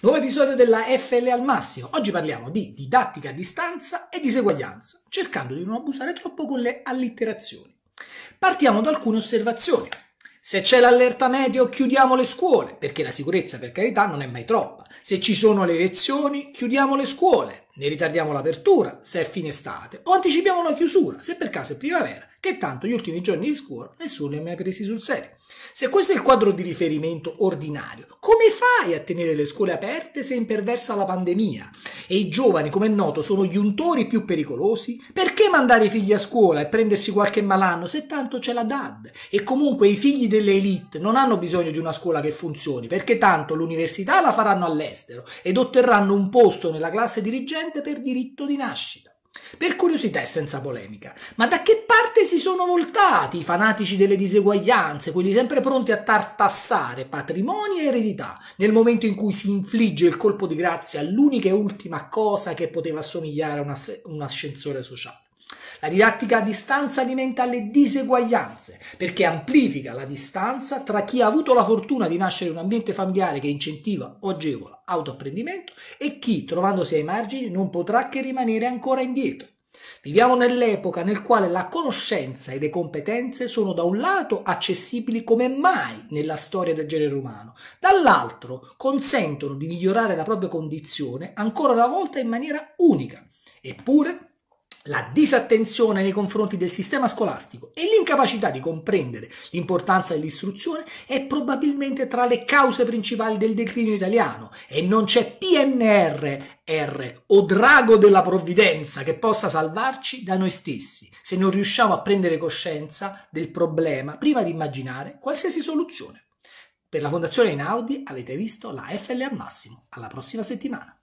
Nuovo episodio della FL al massimo. Oggi parliamo di didattica a distanza e diseguaglianza, cercando di non abusare troppo con le allitterazioni. Partiamo da alcune osservazioni. Se c'è l'allerta meteo chiudiamo le scuole, perché la sicurezza per carità non è mai troppa. Se ci sono le lezioni chiudiamo le scuole ne ritardiamo l'apertura se è fine estate o anticipiamo la chiusura se per caso è primavera, che tanto gli ultimi giorni di scuola nessuno li ha mai presi sul serio. Se questo è il quadro di riferimento ordinario, come fai a tenere le scuole aperte se è imperversa la pandemia? E i giovani, come è noto, sono gli untori più pericolosi? Perché mandare i figli a scuola e prendersi qualche malanno se tanto c'è la DAD? E comunque i figli delle elite non hanno bisogno di una scuola che funzioni, perché tanto l'università la faranno all'estero ed otterranno un posto nella classe dirigente perde per diritto di nascita. Per curiosità e senza polemica, ma da che parte si sono voltati i fanatici delle diseguaglianze, quelli sempre pronti a tartassare patrimoni e eredità, nel momento in cui si infligge il colpo di grazia all'unica e ultima cosa che poteva assomigliare a un, ascensore sociale? La didattica a distanza alimenta le diseguaglianze perché amplifica la distanza tra chi ha avuto la fortuna di nascere in un ambiente familiare che incentiva o agevola autoapprendimento e chi, trovandosi ai margini, non potrà che rimanere ancora indietro. Viviamo nell'epoca nel quale la conoscenza e le competenze sono da un lato accessibili come mai nella storia del genere umano, dall'altro consentono di migliorare la propria condizione ancora una volta in maniera unica. Eppure la disattenzione nei confronti del sistema scolastico e l'incapacità di comprendere l'importanza dell'istruzione è probabilmente tra le cause principali del declino italiano e non c'è PNRR o drago della provvidenza che possa salvarci da noi stessi se non riusciamo a prendere coscienza del problema prima di immaginare qualsiasi soluzione. Per la Fondazione Inaudi avete visto la FL al massimo. Alla prossima settimana.